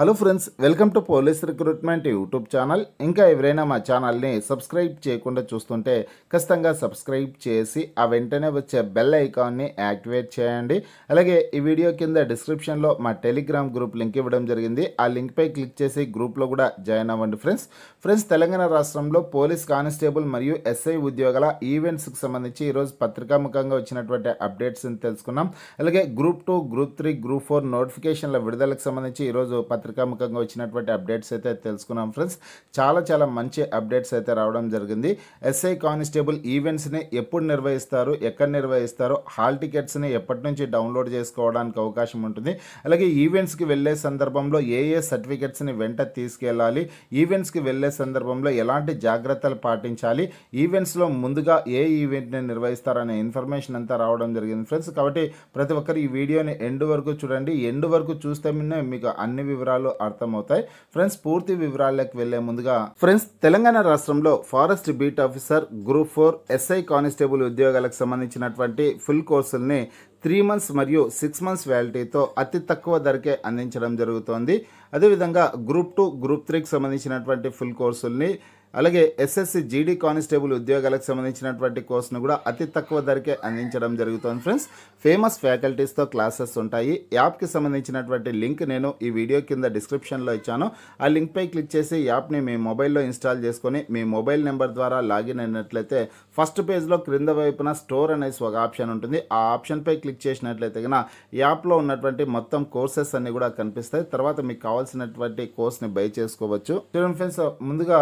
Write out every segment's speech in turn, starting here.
hello friends welcome to police recruitment YouTube channel ఇంకా ఎవరైనా మా ఛానల్ని సబ్స్క్రైబ్ చేయకుండా చూస్తుంటే ఖచ్చితంగా సబ్స్క్రైబ్ చేసి ఆ వెంటనే వచ్చే బెల్ ఐకాన్ని యాక్టివేట్ చేయండి అలాగే ఈ వీడియో కింద డిస్క్రిప్షన్లో మా టెలిగ్రామ్ గ్రూప్ లింక్ ఇవ్వడం జరిగింది ఆ లింక్పై క్లిక్ చేసి గ్రూప్లో కూడా జాయిన్ అవ్వండి ఫ్రెండ్స్ ఫ్రెండ్స్ తెలంగాణ రాష్ట్రంలో పోలీస్ కానిస్టేబుల్ మరియు ఎస్ఐ ఉద్యోగాల ఈవెంట్స్కి సంబంధించి ఈరోజు పత్రికాముఖంగా వచ్చినటువంటి అప్డేట్స్ని తెలుసుకున్నాం అలాగే group two group three group four నోటిఫికేషన్ల విడుదలకు సంబంధించి ఈరోజు పత్రిక పత్రికాముఖంగా వచ్చినటువంటి అప్డేట్స్ అయితే తెలుసుకున్నాం ఫ్రెండ్స్ చాలా చాలా మంచి అప్డేట్స్ అయితే రావడం జరిగింది ఎస్ఐ కానిస్టేబుల్ ఈవెంట్స్ని ఎప్పుడు నిర్వహిస్తారు ఎక్కడ నిర్వహిస్తారు హాల్ టికెట్స్ని ఎప్పటి నుంచి డౌన్లోడ్ చేసుకోవడానికి అవకాశం ఉంటుంది అలాగే ఈవెంట్స్కి వెళ్ళే సందర్భంలో ఏ ఏ సర్టిఫికెట్స్ని వెంట తీసుకెళ్ళాలి ఈవెంట్స్కి వెళ్ళే సందర్భంలో ఎలాంటి జాగ్రత్తలు పాటించాలి ఈవెంట్స్లో ముందుగా ఏ ఈవెంట్ని నిర్వహిస్తారనే ఇన్ఫర్మేషన్ అంతా రావడం జరిగింది ఫ్రెండ్స్ కాబట్టి ప్రతి ఒక్కరు ఈ వీడియోని ఎండ్ వరకు చూడండి ఎండ్ వరకు చూస్తే మీకు అన్ని వివరాలు వివరాలు అర్థమవుతాయి ఫ్రెండ్స్ పూర్తి వివరాలకు వెళ్లే ముందుగా ఫ్రెండ్స్ తెలంగాణ రాష్ట్రంలో forest beat officer group four SI constable ఉద్యోగాలకు సంబంధించినటువంటి ఫుల్ కోర్సుల్ని త్రీ మంత్స్ మరియు సిక్స్ మంత్స్ వ్యాలిటీతో అతి తక్కువ ధరకే అందించడం జరుగుతోంది అదేవిధంగా గ్రూప్ టూ గ్రూప్ త్రీకి సంబంధించినటువంటి ఫుల్ కోర్సుల్ని అలాగే ఎస్ఎస్సి జీడీ కానిస్టేబుల్ ఉద్యోగాలకు సంబంధించినటువంటి కోర్సును కూడా అతి తక్కువ ధరకే అందించడం జరుగుతుంది ఫ్రెండ్స్ ఫేమస్ ఫ్యాకల్టీస్తో క్లాసెస్ ఉంటాయి యాప్కి సంబంధించినటువంటి లింక్ నేను ఈ వీడియో కింద డిస్క్రిప్షన్లో ఇచ్చాను ఆ లింక్పై క్లిక్ చేసి యాప్ని మీ మొబైల్లో ఇన్స్టాల్ చేసుకొని మీ మొబైల్ నెంబర్ ద్వారా లాగిన్ అయినట్లయితే ఫస్ట్ పేజ్లో క్రింద వైపున స్టోర్ అనేసి ఒక ఆప్షన్ ఉంటుంది ఆ ఆప్షన్పై క్లిక్ చేసినట్లయితే కనుక యాప్లో ఉన్నటువంటి మొత్తం కోర్సెస్ అన్నీ కూడా కనిపిస్తాయి తర్వాత మీకు కావాల్సినటువంటి కోర్స్ని బై చేసుకోవచ్చు ఫ్రెండ్స్ ముందుగా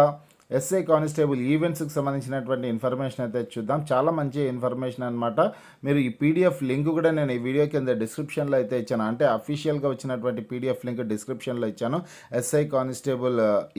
ఎస్ఐ కానిస్టేబుల్ ఈవెంట్స్కి సంబంధించినటువంటి ఇన్ఫర్మేషన్ అయితే చూద్దాం చాలా మంచి ఇన్ఫర్మేషన్ అనమాట మీరు ఈ పీడిఎఫ్ లింక్ కూడా నేను ఈ వీడియో కింద డిస్క్రిప్షన్లో అయితే ఇచ్చాను అంటే అఫీషియల్గా వచ్చినటువంటి పీడిఎఫ్ లింక్ డిస్క్రిప్షన్లో ఇచ్చాను ఎస్ఐ కానిస్టేబుల్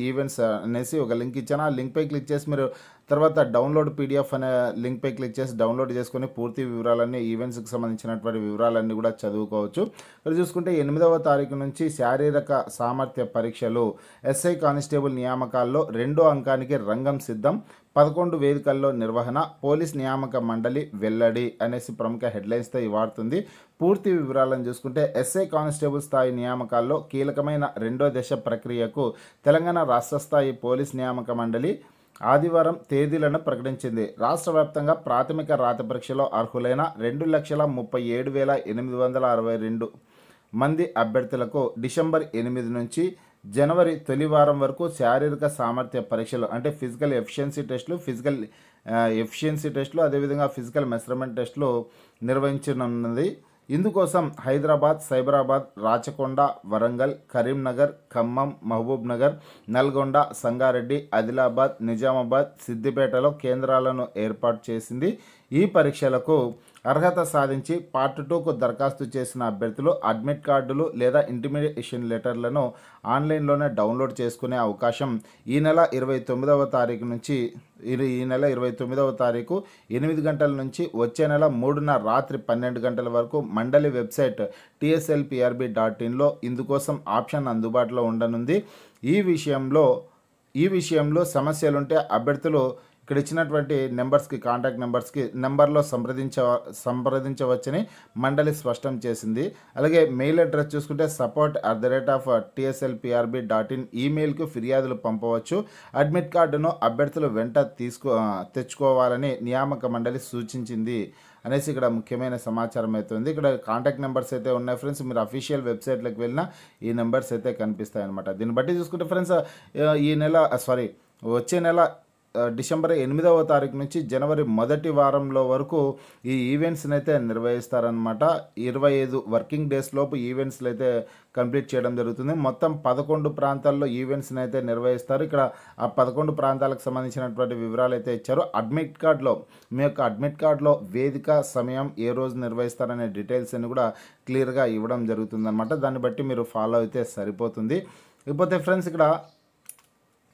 ఈవెంట్స్ అనేసి ఒక లింక్ ఇచ్చాను ఆ లింక్పై క్లిక్ చేసి మీరు తర్వాత డౌన్లోడ్ పీడిఎఫ్ అనే లింక్పై క్లిక్ చేసి డౌన్లోడ్ చేసుకుని పూర్తి వివరాలన్నీ ఈవెంట్స్కి సంబంధించినటువంటి వివరాలన్నీ కూడా చదువుకోవచ్చు ఇక్కడ చూసుకుంటే ఎనిమిదవ తారీఖు నుంచి శారీరక సామర్థ్య పరీక్షలు ఎస్ఐ కానిస్టేబుల్ నియామకాల్లో రెండో అంకానికి రంగం సిద్ధం పదకొండు వేదికల్లో నిర్వహణ పోలీస్ నియామక మండలి వెల్లడి అనేసి ప్రముఖ హెడ్లైన్స్తో ఇవాడుతుంది పూర్తి వివరాలను చూసుకుంటే ఎస్ఐ కానిస్టేబుల్ స్థాయి నియామకాల్లో కీలకమైన రెండో దశ ప్రక్రియకు తెలంగాణ రాష్ట్ర స్థాయి పోలీస్ నియామక మండలి ఆదివారం తేదీలను ప్రకటించింది రాష్ట్ర వ్యాప్తంగా ప్రాథమిక రాత పరీక్షలో అర్హులైన రెండు లక్షల ముప్పై ఏడు వేల ఎనిమిది వందల అరవై రెండు మంది అభ్యర్థులకు డిసెంబర్ ఎనిమిది నుంచి జనవరి తొలి వారం వరకు శారీరక సామర్థ్య పరీక్షలు అంటే ఫిజికల్ ఎఫిషియన్సీ టెస్టులు ఫిజికల్ ఎఫిషియన్సీ టెస్టులు అదేవిధంగా ఫిజికల్ మెజర్మెంట్ టెస్టులు నిర్వహించనున్నది ఇందుకోసం హైదరాబాద్ సైబరాబాద్ రాచకొండ వరంగల్ కరీంనగర్ ఖమ్మం మహబూబ్నగర్ నల్గొండ సంగారెడ్డి ఆదిలాబాద్ నిజామాబాద్ సిద్దిపేటలో కేంద్రాలను ఏర్పాటు చేసింది ఈ పరీక్షలకు అర్హత సాధించి పార్ట్ టూకు దరఖాస్తు చేసిన అభ్యర్థులు అడ్మిట్ కార్డులు లేదా ఇంటిమిడియేషన్ లెటర్లను ఆన్లైన్లోనే డౌన్లోడ్ చేసుకునే అవకాశం ఈ నెల ఇరవై తొమ్మిదవ తారీఖు నుంచి ఈ నెల ఇరవై తొమ్మిదవ తారీఖు ఎనిమిది గంటల నుంచి వచ్చే నెల మూడున రాత్రి పన్నెండు గంటల వరకు మండలి వెబ్సైట్ టిఎస్ఎల్పిఆర్బి డాట్ ఇన్లో ఇందుకోసం ఆప్షన్ అందుబాటులో ఉండనుంది ఈ విషయంలో ఈ విషయంలో సమస్యలుంటే అభ్యర్థులు ఇక్కడ ఇచ్చినటువంటి నెంబర్స్కి కాంటాక్ట్ నెంబర్స్కి నెంబర్లో సంప్రదించ సంప్రదించవచ్చని మండలి స్పష్టం చేసింది అలాగే మెయిల్ అడ్రస్ చూసుకుంటే support at the rate of TSLPRB dot in ఈమెయిల్కు ఫిర్యాదులు పంపవచ్చు అడ్మిట్ కార్డును అభ్యర్థులు వెంట తీసుకో తెచ్చుకోవాలని నియామక మండలి సూచించింది అనేసి ఇక్కడ ముఖ్యమైన సమాచారం అయితే ఉంది ఇక్కడ కాంటాక్ట్ నెంబర్స్ అయితే ఉన్నాయి ఫ్రెండ్స్ మీరు అఫీషియల్ వెబ్సైట్లకు వెళ్ళినా ఈ నెంబర్స్ అయితే కనిపిస్తాయి అనమాట దీన్ని బట్టి చూసుకుంటే ఫ్రెండ్స్ ఈ నెల సారీ వచ్చే నెల డిసెంబర్ ఎనిమిదవ తారీఖు నుంచి జనవరి మొదటి వారంలో వరకు ఈ ఈవెంట్స్ని అయితే నిర్వహిస్తారనమాట ఇరవై ఐదు వర్కింగ్ డేస్ లోపు ఈవెంట్స్లు అయితే కంప్లీట్ చేయడం జరుగుతుంది మొత్తం పదకొండు ప్రాంతాల్లో ఈవెంట్స్ని అయితే నిర్వహిస్తారు ఇక్కడ ఆ పదకొండు ప్రాంతాలకు సంబంధించినటువంటి వివరాలు అయితే ఇచ్చారు అడ్మిట్ కార్డులో మీ యొక్క అడ్మిట్ కార్డులో వేదిక సమయం ఏ రోజు నిర్వహిస్తారనే డీటెయిల్స్ అన్ని కూడా క్లియర్గా ఇవ్వడం జరుగుతుందన్నమాట దాన్ని బట్టి మీరు ఫాలో అయితే సరిపోతుంది ఇకపోతే ఫ్రెండ్స్ ఇక్కడ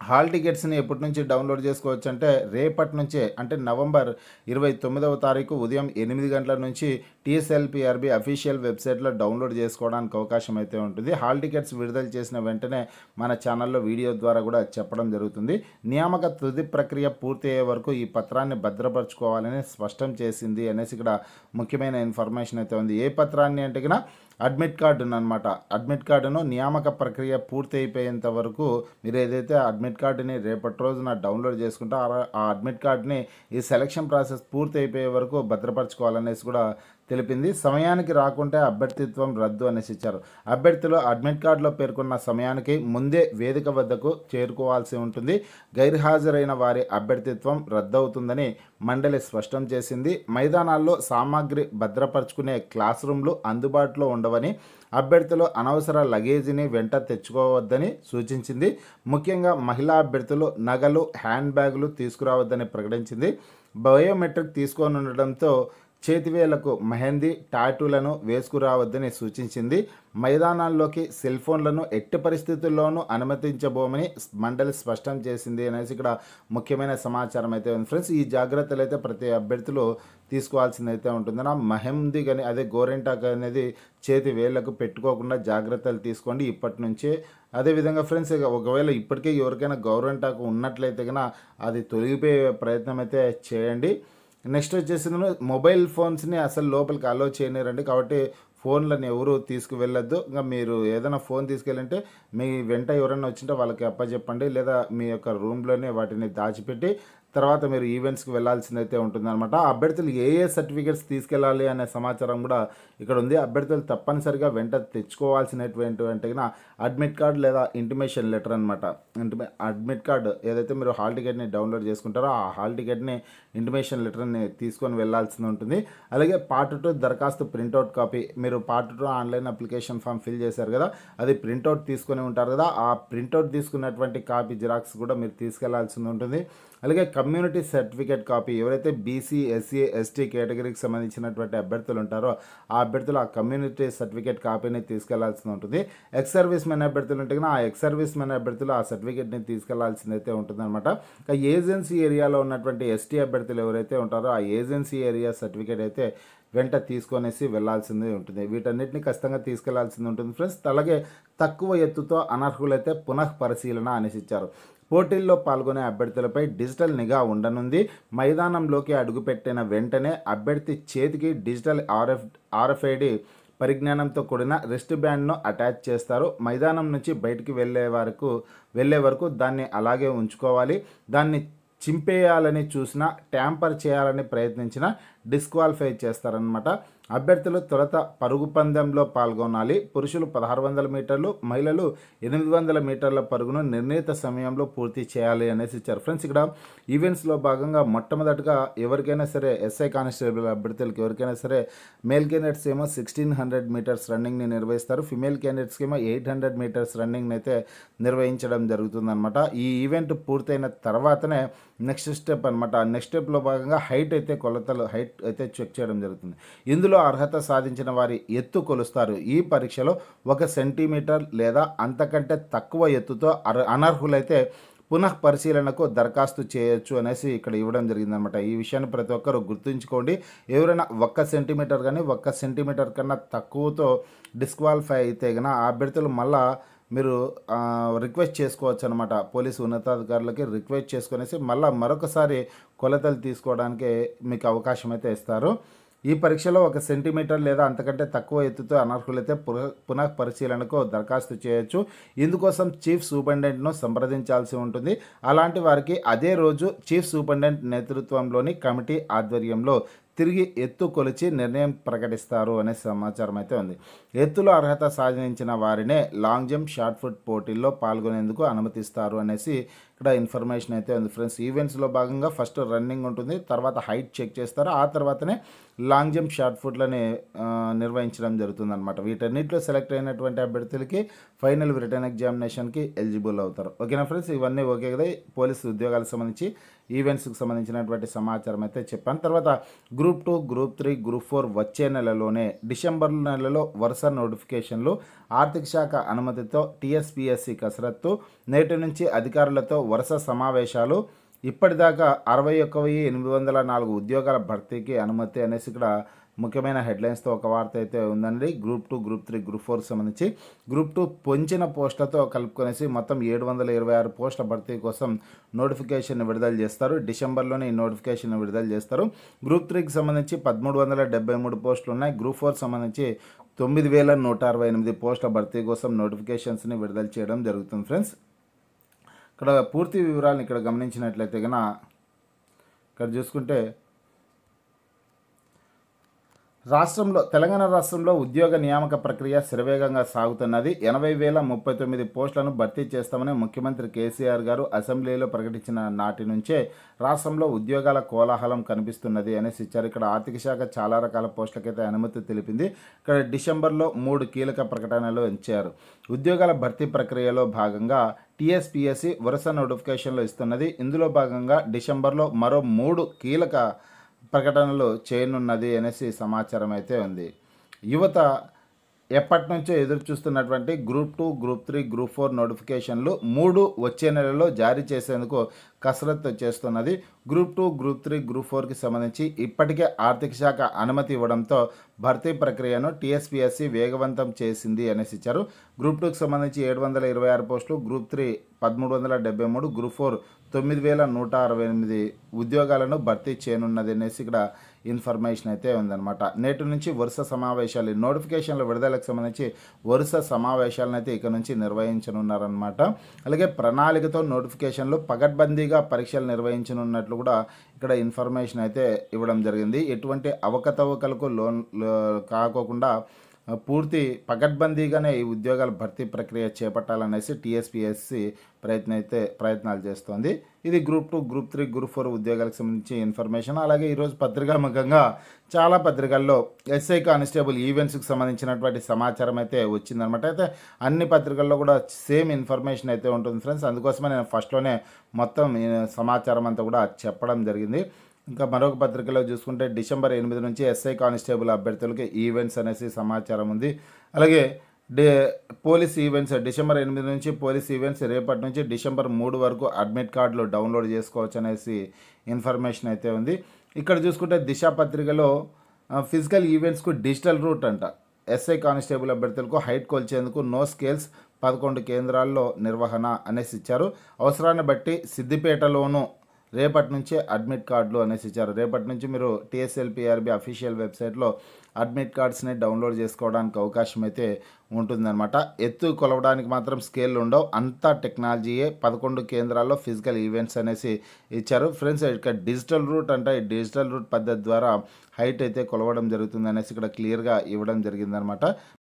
హాల్ టికెట్స్ని ఎప్పటి నుంచి డౌన్లోడ్ చేసుకోవచ్చు అంటే రేపటి నుంచే అంటే నవంబర్ ఇరవై తొమ్మిదవ తారీఖు ఉదయం ఎనిమిది గంటల నుంచి టీఎస్ఎల్పిఆర్బి అఫీషియల్ వెబ్సైట్లో డౌన్లోడ్ చేసుకోవడానికి అవకాశం అయితే ఉంటుంది హాల్ టికెట్స్ విడుదల చేసిన వెంటనే మన ఛానల్లో వీడియో ద్వారా కూడా చెప్పడం జరుగుతుంది నియామక తుది ప్రక్రియ పూర్తి అయ్యే వరకు ఈ పత్రాన్ని భద్రపరచుకోవాలని స్పష్టం చేసింది అనేసి ఇక్కడ ముఖ్యమైన ఇన్ఫర్మేషన్ అయితే ఉంది ఏ పత్రాన్ని అంటే అడ్మిట్ కార్డు అనమాట అడ్మిట్ కార్డును నియామక ప్రక్రియ పూర్తి అయిపోయేంత వరకు మీరు ఏదైతే అడ్మిట్ కార్డుని రేపటి రోజున డౌన్లోడ్ చేసుకుంటే ఆ అడ్మిట్ కార్డుని ఈ సెలక్షన్ ప్రాసెస్ పూర్తి అయిపోయే వరకు భద్రపరచుకోవాలనేసి కూడా తెలిపింది సమయానికి రాకుంటే అభ్యర్థిత్వం రద్దు ఇచ్చారు అభ్యర్థులు అడ్మిట్ కార్డులో పేర్కొన్న సమయానికి ముందే వేదిక వద్దకు చేరుకోవాల్సి ఉంటుంది గైర్హాజరైన వారి అభ్యర్థిత్వం రద్దవుతుందని మండలి స్పష్టం చేసింది మైదానాల్లో సామాగ్రి భద్రపరుచుకునే క్లాస్ రూమ్లు అందుబాటులో ఉండవని అభ్యర్థులు అనవసర లగేజీని వెంట తెచ్చుకోవద్దని సూచించింది ముఖ్యంగా మహిళా అభ్యర్థులు నగలు హ్యాండ్ బ్యాగులు తీసుకురావద్దని ప్రకటించింది బయోమెట్రిక్ ఉండడంతో చేతివేళ్లకు మెహందీ టాటూలను వేసుకురావద్దని సూచించింది మైదానాల్లోకి సెల్ ఫోన్లను ఎట్టి పరిస్థితుల్లోనూ అనుమతించబోమని మండలి స్పష్టం చేసింది అనేసి ఇక్కడ ముఖ్యమైన సమాచారం అయితే ఉంది ఫ్రెండ్స్ ఈ జాగ్రత్తలు అయితే ప్రతి అభ్యర్థులు తీసుకోవాల్సిందైతే అయితే ఉంటుంది ఆ మెహందీ కానీ అదే గోరెంటాక్ అనేది చేతి వేళ్లకు పెట్టుకోకుండా జాగ్రత్తలు తీసుకోండి ఇప్పటి నుంచే అదేవిధంగా ఫ్రెండ్స్ ఒకవేళ ఇప్పటికే ఎవరికైనా గౌరెంటాకు ఉన్నట్లయితే కనుక అది తొలగిపోయే ప్రయత్నం అయితే చేయండి నెక్స్ట్ వచ్చేసి మొబైల్ ఫోన్స్ని అసలు లోపలికి అలో చేయనిరండి కాబట్టి ఫోన్లను ఎవరు తీసుకువెళ్ళొద్దు ఇంకా మీరు ఏదైనా ఫోన్ తీసుకెళ్ళంటే మీ వెంట ఎవరైనా వచ్చింటే వాళ్ళకి అప్పచెప్పండి లేదా మీ యొక్క రూమ్లోనే వాటిని దాచిపెట్టి తర్వాత మీరు ఈవెంట్స్కి వెళ్లాల్సిందైతే ఉంటుందన్నమాట అభ్యర్థులు ఏ ఏ సర్టిఫికేట్స్ తీసుకెళ్ళాలి అనే సమాచారం కూడా ఇక్కడ ఉంది అభ్యర్థులు తప్పనిసరిగా వెంట తెచ్చుకోవాల్సినటువంటి అడ్మిట్ కార్డు లేదా ఇంటిమేషన్ లెటర్ అనమాట అడ్మిట్ కార్డు ఏదైతే మీరు హాల్ టికెట్ని డౌన్లోడ్ చేసుకుంటారో ఆ హాల్ టికెట్ని ఇంటిమేషన్ లెటర్ని తీసుకొని వెళ్లాల్సి ఉంటుంది అలాగే పార్ట్ టూ దరఖాస్తు ప్రింట్అవుట్ కాపీ మీరు part two online application form fill చేశారు కదా అది ప్రింట్అవుట్ తీసుకొని ఉంటారు కదా ఆ ప్రింట్అవుట్ తీసుకున్నటువంటి కాపీ జిరాక్స్ కూడా మీరు తీసుకెళ్లాల్సి ఉంటుంది అలాగే కమ్యూనిటీ సర్టిఫికేట్ కాపీ ఎవరైతే బీసీ ఎస్సీ ఎస్టీ కేటగిరీకి సంబంధించినటువంటి అభ్యర్థులు ఉంటారో ఆ అభ్యర్థులు ఆ కమ్యూనిటీ సర్టిఫికేట్ కాపీని తీసుకెళ్లాల్సి ఉంటుంది ఎక్స్ సర్వీస్ మెన్ అభ్యర్థులు ఉంటే ఆ ఎక్స్ సర్వీస్ మెన్ అభ్యర్థులు ఆ సర్టిఫికేట్ని తీసుకెళ్లాల్సిందైతే ఉంటుందన్నమాట ఏజెన్సీ ఏరియాలో ఉన్నటువంటి ఎస్టీ అభ్యర్థులు ఎవరైతే ఉంటారో ఆ ఏజెన్సీ ఏరియా సర్టిఫికేట్ అయితే వెంట తీసుకొనేసి వెళ్లాల్సింది ఉంటుంది వీటన్నిటిని ఖచ్చితంగా తీసుకెళ్లాల్సింది ఉంటుంది ఫ్రెండ్స్ అలాగే తక్కువ ఎత్తుతో అనర్హులైతే పునఃపరిశీలన అనేసి ఇచ్చారు పోటీల్లో పాల్గొనే అభ్యర్థులపై డిజిటల్ నిఘా ఉండనుంది మైదానంలోకి అడుగుపెట్టిన వెంటనే అభ్యర్థి చేతికి డిజిటల్ ఆర్ఎఫ్ ఆర్ఎఫ్ఐడి పరిజ్ఞానంతో కూడిన రిస్ట్ బ్యాండ్ను అటాచ్ చేస్తారు మైదానం నుంచి బయటికి వెళ్ళే వరకు వెళ్ళే వరకు దాన్ని అలాగే ఉంచుకోవాలి దాన్ని చింపేయాలని చూసినా ట్యాంపర్ చేయాలని ప్రయత్నించినా డిస్క్వాలిఫై చేస్తారనమాట అభ్యర్థులు తొలత పరుగు పందెంలో పాల్గొనాలి పురుషులు పదహారు వందల మీటర్లు మహిళలు ఎనిమిది వందల మీటర్ల పరుగును నిర్ణీత సమయంలో పూర్తి చేయాలి అనేసి ఇచ్చారు ఫ్రెండ్స్ ఇక్కడ ఈవెంట్స్లో భాగంగా మొట్టమొదటిగా ఎవరికైనా సరే ఎస్ఐ కానిస్టేబుల్ అభ్యర్థులకు ఎవరికైనా సరే మేల్ క్యాండిడేట్స్ ఏమో సిక్స్టీన్ హండ్రెడ్ మీటర్స్ రన్నింగ్ని నిర్వహిస్తారు ఫిమేల్ క్యాండిడేట్స్కి ఏమో ఎయిట్ హండ్రెడ్ మీటర్స్ రన్నింగ్ని అయితే నిర్వహించడం జరుగుతుందనమాట ఈ ఈవెంట్ పూర్తయిన తర్వాతనే నెక్స్ట్ స్టెప్ అనమాట నెక్స్ట్ స్టెప్లో భాగంగా హైట్ అయితే కొలతలు హైట్ అయితే చెక్ చేయడం జరుగుతుంది ఇందులో ఇందులో అర్హత సాధించిన వారి ఎత్తు కొలుస్తారు ఈ పరీక్షలో ఒక సెంటీమీటర్ లేదా అంతకంటే తక్కువ ఎత్తుతో అనర్హులైతే పునః పరిశీలనకు దరఖాస్తు చేయొచ్చు అనేసి ఇక్కడ ఇవ్వడం జరిగిందనమాట ఈ విషయాన్ని ప్రతి ఒక్కరు గుర్తుంచుకోండి ఎవరైనా ఒక్క సెంటీమీటర్ కానీ ఒక్క సెంటీమీటర్ కన్నా తక్కువతో డిస్క్వాలిఫై అయితే కన్నా ఆ అభ్యర్థులు మళ్ళా మీరు రిక్వెస్ట్ చేసుకోవచ్చు అనమాట పోలీసు ఉన్నతాధికారులకి రిక్వెస్ట్ చేసుకునేసి మళ్ళీ మరొకసారి కొలతలు తీసుకోవడానికి మీకు అవకాశం అయితే ఇస్తారు ఈ పరీక్షలో ఒక సెంటీమీటర్ లేదా అంతకంటే తక్కువ ఎత్తుతో అనర్హులైతే పునః పరిశీలనకు దరఖాస్తు చేయొచ్చు ఇందుకోసం చీఫ్ సూపరింటెండెంట్ను సంప్రదించాల్సి ఉంటుంది అలాంటి వారికి అదే రోజు చీఫ్ సూపరింటెండెంట్ నేతృత్వంలోని కమిటీ ఆధ్వర్యంలో తిరిగి ఎత్తు కొలిచి నిర్ణయం ప్రకటిస్తారు అనే సమాచారం అయితే ఉంది ఎత్తులో అర్హత సాధించిన వారినే లాంగ్ జంప్ షార్ట్ ఫుట్ పోటీల్లో పాల్గొనేందుకు అనుమతిస్తారు అనేసి ఇక్కడ ఇన్ఫర్మేషన్ అయితే ఉంది ఫ్రెండ్స్ ఈవెంట్స్లో భాగంగా ఫస్ట్ రన్నింగ్ ఉంటుంది తర్వాత హైట్ చెక్ చేస్తారు ఆ తర్వాతనే లాంగ్ జంప్ షార్ట్ ఫుట్లని నిర్వహించడం జరుగుతుంది అనమాట వీటన్నిటిలో సెలెక్ట్ అయినటువంటి అభ్యర్థులకి ఫైనల్ రిటర్న్ ఎగ్జామినేషన్కి ఎలిజిబుల్ అవుతారు ఓకేనా ఫ్రెండ్స్ ఇవన్నీ ఓకే కదా పోలీసు ఉద్యోగాలకు సంబంధించి ఈవెంట్స్కి సంబంధించినటువంటి సమాచారం అయితే చెప్పాను తర్వాత group two group three group four వచ్చే నెలలోనే డిసెంబర్ నెలలో వరుస నోటిఫికేషన్లు ఆర్థిక శాఖ అనుమతితో టీఎస్పీఎస్సి కసరత్తు నేటి నుంచి అధికారులతో వరుస సమావేశాలు ఇప్పటిదాకా అరవై ఒక్క వెయ్యి ఎనిమిది వందల నాలుగు ఉద్యోగాల భర్తీకి అనుమతి అనేసి ఇక్కడ ముఖ్యమైన హెడ్లైన్స్తో ఒక వార్త అయితే ఉందండి group two group three group four సంబంధించి గ్రూప్ టూ పొంచిన పోస్టులతో కలుపుకొనేసి మొత్తం ఏడు వందల ఇరవై ఆరు పోస్టుల భర్తీ కోసం నోటిఫికేషన్ విడుదల చేస్తారు డిసెంబర్లోనే ఈ నోటిఫికేషన్ విడుదల చేస్తారు గ్రూప్ త్రీకి సంబంధించి పదమూడు వందల డెబ్బై మూడు పోస్టులు ఉన్నాయి గ్రూప్ ఫోర్ సంబంధించి తొమ్మిది వేల నూట అరవై ఎనిమిది పోస్టుల భర్తీ కోసం నోటిఫికేషన్స్ని విడుదల చేయడం జరుగుతుంది ఫ్రెండ్స్ ఇక్కడ పూర్తి వివరాలను ఇక్కడ గమనించినట్లయితే కనుక ఇక్కడ చూసుకుంటే రాష్ట్రంలో తెలంగాణ రాష్ట్రంలో ఉద్యోగ నియామక ప్రక్రియ శరవేగంగా సాగుతున్నది ఎనభై వేల ముప్పై తొమ్మిది పోస్టులను భర్తీ చేస్తామని ముఖ్యమంత్రి కేసీఆర్ గారు అసెంబ్లీలో ప్రకటించిన నాటి నుంచే రాష్ట్రంలో ఉద్యోగాల కోలాహలం కనిపిస్తున్నది అనేసి ఇచ్చారు ఇక్కడ ఆర్థిక శాఖ చాలా రకాల పోస్టులకైతే అనుమతి తెలిపింది ఇక్కడ డిసెంబర్లో మూడు కీలక ప్రకటనలు ఇచ్చారు ఉద్యోగాల భర్తీ ప్రక్రియలో భాగంగా టీఎస్పీఎస్సీ వరుస నోటిఫికేషన్లు ఇస్తున్నది ఇందులో భాగంగా డిసెంబర్లో మరో మూడు కీలక ప్రకటనలు చేయనున్నది అనేసి సమాచారం అయితే ఉంది యువత ఎప్పటి నుంచో ఎదురు చూస్తున్నటువంటి group two group three group four నోటిఫికేషన్లు మూడు వచ్చే నెలలో జారీ చేసేందుకు కసరత్తు చేస్తున్నది group two group three group ఫోర్కి సంబంధించి ఇప్పటికే ఆర్థిక శాఖ అనుమతి ఇవ్వడంతో భర్తీ ప్రక్రియను టీఎస్పిఎస్సి వేగవంతం చేసింది అనేసి ఇచ్చారు గ్రూప్ టూకి సంబంధించి ఏడు వందల ఇరవై ఆరు పోస్టులు గ్రూప్ త్రీ పదమూడు వందల డెబ్బై మూడు గ్రూప్ ఫోర్ తొమ్మిది వేల నూట అరవై ఎనిమిది ఉద్యోగాలను భర్తీ చేయనున్నది అనేసి ఇక్కడ ఇన్ఫర్మేషన్ అయితే ఉందన్నమాట నేటి నుంచి వరుస సమావేశాలు నోటిఫికేషన్ల విడుదలకు సంబంధించి వరుస సమావేశాలను అయితే ఇక నుంచి నిర్వహించనున్నారనమాట అలాగే ప్రణాళికతో నోటిఫికేషన్లు పగడ్బందీగా పరీక్షలు నిర్వహించనున్నట్లు కూడా ఇక్కడ ఇన్ఫర్మేషన్ అయితే ఇవ్వడం జరిగింది ఎటువంటి అవకతవకలకు లోన్ కాకోకుండా పూర్తి పకడ్బందీగానే ఈ ఉద్యోగాల భర్తీ ప్రక్రియ చేపట్టాలనేసి టీఎస్పీఎస్సి ప్రయత్నం అయితే ప్రయత్నాలు చేస్తోంది ఇది group two group three group four ఉద్యోగాలకు సంబంధించి ఇన్ఫర్మేషన్ అలాగే ఈరోజు పత్రికాముఖంగా చాలా పత్రికల్లో ఎస్ఐ కానిస్టేబుల్ ఈవెంట్స్కి సంబంధించినటువంటి సమాచారం అయితే వచ్చిందనమాట అయితే అన్ని పత్రికల్లో కూడా సేమ్ ఇన్ఫర్మేషన్ అయితే ఉంటుంది ఫ్రెండ్స్ అందుకోసమే నేను ఫస్ట్లోనే మొత్తం సమాచారం అంతా కూడా చెప్పడం జరిగింది ఇంకా మరొక పత్రికలో చూసుకుంటే డిసెంబర్ ఎనిమిది నుంచి ఎస్ఐ కానిస్టేబుల్ అభ్యర్థులకి ఈవెంట్స్ అనేసి సమాచారం ఉంది అలాగే డే పోలీస్ ఈవెంట్స్ డిసెంబర్ ఎనిమిది నుంచి పోలీస్ ఈవెంట్స్ రేపటి నుంచి డిసెంబర్ మూడు వరకు అడ్మిట్ కార్డులు డౌన్లోడ్ చేసుకోవచ్చు అనేసి ఇన్ఫర్మేషన్ అయితే ఉంది ఇక్కడ చూసుకుంటే దిశ పత్రికలో ఫిజికల్ ఈవెంట్స్కు డిజిటల్ రూట్ అంట ఎస్ఐ కానిస్టేబుల్ అభ్యర్థులకు హైట్ కోల్చేందుకు నో స్కేల్స్ పదకొండు కేంద్రాల్లో నిర్వహణ అనేసి ఇచ్చారు అవసరాన్ని బట్టి సిద్దిపేటలోనూ రేపటి నుంచే అడ్మిట్ కార్డులు అనేసి ఇచ్చారు రేపటి నుంచి మీరు టీఎస్ఎల్పిఆర్బి అఫీషియల్ వెబ్సైట్లో అడ్మిట్ కార్డ్స్ని డౌన్లోడ్ చేసుకోవడానికి అవకాశం అయితే ఉంటుందన్నమాట ఎత్తు కొలవడానికి మాత్రం స్కేల్ ఉండవు అంతా టెక్నాలజీయే పదకొండు కేంద్రాల్లో ఫిజికల్ ఈవెంట్స్ అనేసి ఇచ్చారు ఫ్రెండ్స్ ఇక్కడ డిజిటల్ రూట్ అంటే డిజిటల్ రూట్ పద్ధతి ద్వారా హైట్ అయితే కొలవడం జరుగుతుంది అనేసి ఇక్కడ క్లియర్గా ఇవ్వడం జరిగిందనమాట